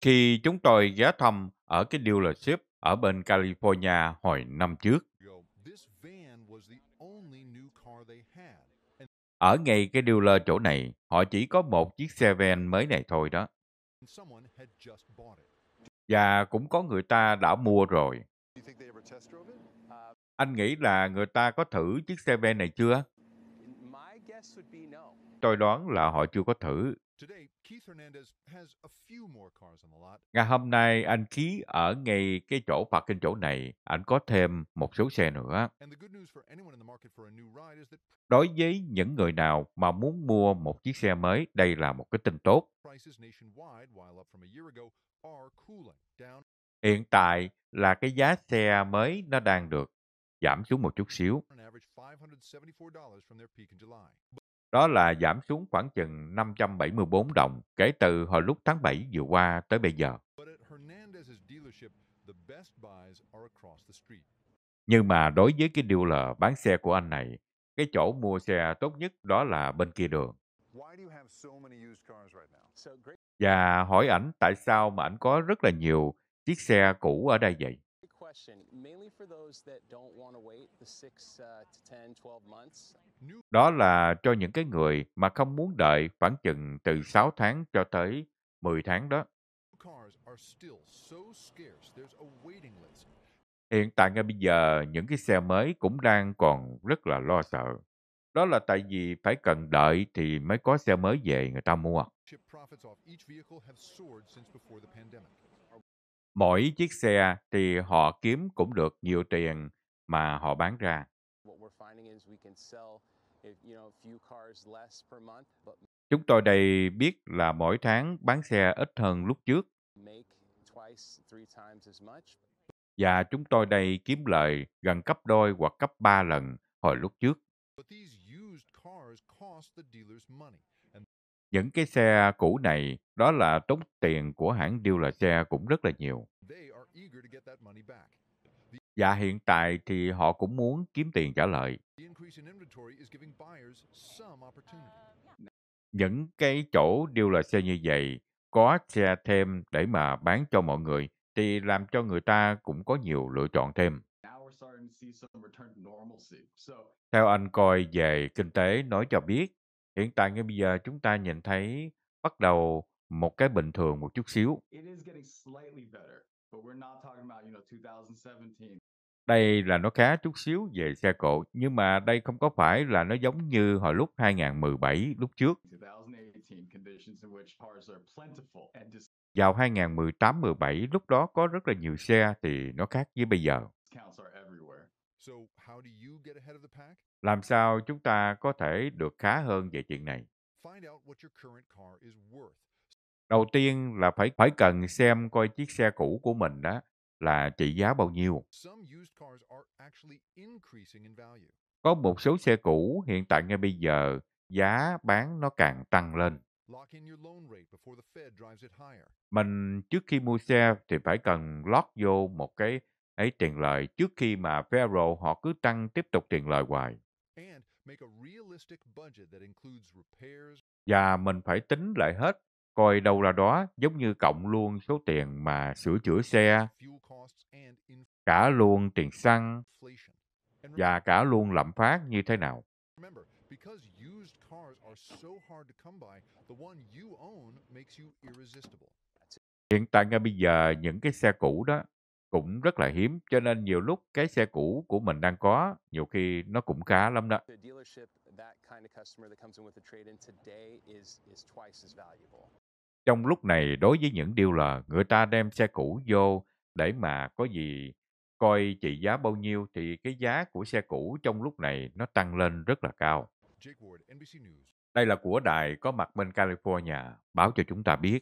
Khi chúng tôi ghé thăm ở cái dealership ở bên California hồi năm trước, ở ngay cái dealer chỗ này, họ chỉ có một chiếc xe van mới này thôi đó. Và cũng có người ta đã mua rồi. Anh nghĩ là người ta có thử chiếc xe van này chưa? Tôi đoán là họ chưa có thử, Ngày hôm nay anh ký ở ngay cái chỗ parking chỗ này, anh có thêm một số xe nữa. Đối với những người nào mà muốn mua một chiếc xe mới, đây là một cái tin tốt. Hiện tại là cái giá xe mới nó đang được giảm xuống một chút xíu đó là giảm xuống khoảng chừng 574 đồng kể từ hồi lúc tháng 7 vừa qua tới bây giờ. Nhưng mà đối với cái dealer bán xe của anh này, cái chỗ mua xe tốt nhất đó là bên kia đường. Và hỏi ảnh tại sao mà ảnh có rất là nhiều chiếc xe cũ ở đây vậy? Uh, đó là cho những cái người mà không muốn đợi khoảng chừng từ 6 tháng cho tới 10 tháng đó. Hiện tại ngay bây giờ, những cái xe mới cũng đang còn rất là lo sợ. Đó là tại vì phải cần đợi thì mới có xe mới về người ta mua. Mỗi chiếc xe thì họ kiếm cũng được nhiều tiền mà họ bán ra. Chúng tôi đây biết là mỗi tháng bán xe ít hơn lúc trước. Và chúng tôi đây kiếm lời gần gấp đôi hoặc gấp ba lần hồi lúc trước. Những cái xe cũ này đó là tốn tiền của hãng dealer xe cũng rất là nhiều. Và hiện tại thì họ cũng muốn kiếm tiền trả lời Những cái chỗ dealer xe như vậy có xe thêm để mà bán cho mọi người thì làm cho người ta cũng có nhiều lựa chọn thêm. Theo anh coi về kinh tế nói cho biết, Hiện tại ngay bây giờ chúng ta nhìn thấy bắt đầu một cái bình thường một chút xíu. Đây là nó khá chút xíu về xe cộ, nhưng mà đây không có phải là nó giống như hồi lúc 2017 lúc trước. Vào 2018-17 lúc đó có rất là nhiều xe thì nó khác với bây giờ. Làm sao chúng ta có thể được khá hơn về chuyện này? Đầu tiên là phải phải cần xem coi chiếc xe cũ của mình đó là trị giá bao nhiêu. Có một số xe cũ hiện tại ngay bây giờ giá bán nó càng tăng lên. Mình trước khi mua xe thì phải cần lót vô một cái ấy tiền lời trước khi mà Vero họ cứ tăng tiếp tục tiền lời hoài. Và mình phải tính lại hết, coi đâu là đó giống như cộng luôn số tiền mà sửa chữa xe, cả luôn tiền xăng và cả luôn lạm phát như thế nào. Hiện tại ngay bây giờ những cái xe cũ đó cũng rất là hiếm cho nên nhiều lúc cái xe cũ của mình đang có nhiều khi nó cũng khá lắm đó. Trong lúc này đối với những điều là người ta đem xe cũ vô để mà có gì coi trị giá bao nhiêu thì cái giá của xe cũ trong lúc này nó tăng lên rất là cao. Đây là của đài có mặt bên California báo cho chúng ta biết.